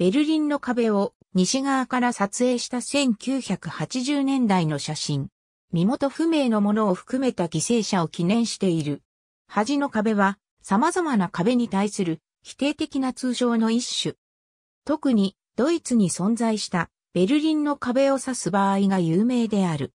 ベルリンの壁を西側から撮影した1980年代の写真。身元不明のものを含めた犠牲者を記念している。端の壁は様々な壁に対する否定的な通称の一種。特にドイツに存在したベルリンの壁を指す場合が有名である。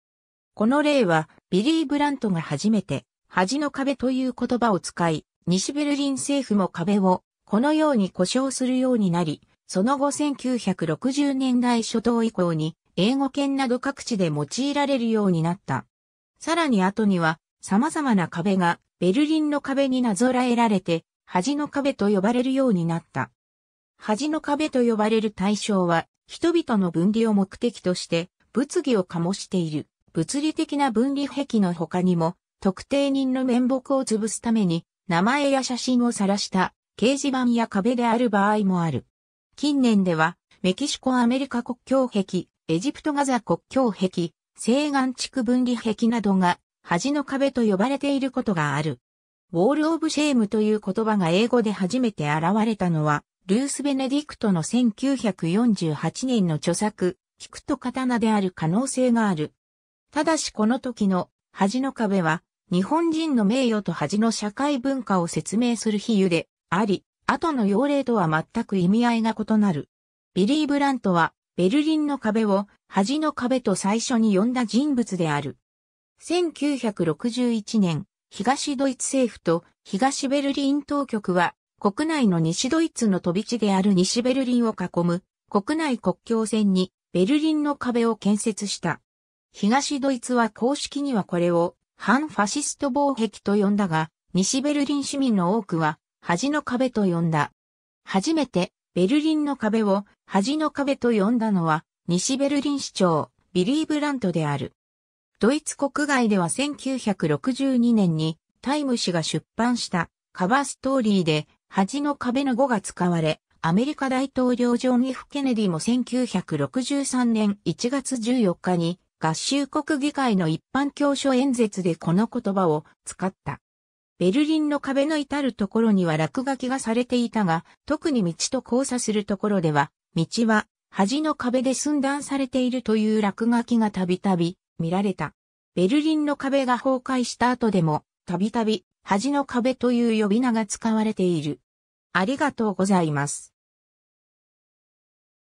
この例はビリー・ブラントが初めて端の壁という言葉を使い、西ベルリン政府も壁をこのように故障するようになり、その後1960年代初頭以降に英語圏など各地で用いられるようになった。さらに後には様々な壁がベルリンの壁になぞらえられて、恥の壁と呼ばれるようになった。恥の壁と呼ばれる対象は、人々の分離を目的として、物議を醸している、物理的な分離壁の他にも、特定人の面目を潰すために、名前や写真を晒した、掲示板や壁である場合もある。近年では、メキシコアメリカ国境壁、エジプトガザ国境壁、西岸地区分離壁などが、恥の壁と呼ばれていることがある。ウォール・オブ・シェームという言葉が英語で初めて現れたのは、ルース・ベネディクトの1948年の著作、菊と刀である可能性がある。ただしこの時の恥の壁は、日本人の名誉と恥の社会文化を説明する比喩であり、後の要例とは全く意味合いが異なる。ビリー・ブラントは、ベルリンの壁を、恥の壁と最初に呼んだ人物である。1961年、東ドイツ政府と東ベルリン当局は、国内の西ドイツの飛び地である西ベルリンを囲む国内国境線にベルリンの壁を建設した。東ドイツは公式にはこれを反ファシスト防壁と呼んだが、西ベルリン市民の多くは恥の壁と呼んだ。初めてベルリンの壁を恥の壁と呼んだのは西ベルリン市長ビリー・ブラントである。ドイツ国外では1962年にタイム誌が出版したカバーストーリーで恥の壁の語が使われ、アメリカ大統領ジョン・ F・ ケネディも1963年1月14日に合衆国議会の一般教書演説でこの言葉を使った。ベルリンの壁の至るところには落書きがされていたが、特に道と交差するところでは、道は端の壁で寸断されているという落書きがたびたび見られた。ベルリンの壁が崩壊した後でも、たびたび端の壁という呼び名が使われている。ありがとうございます。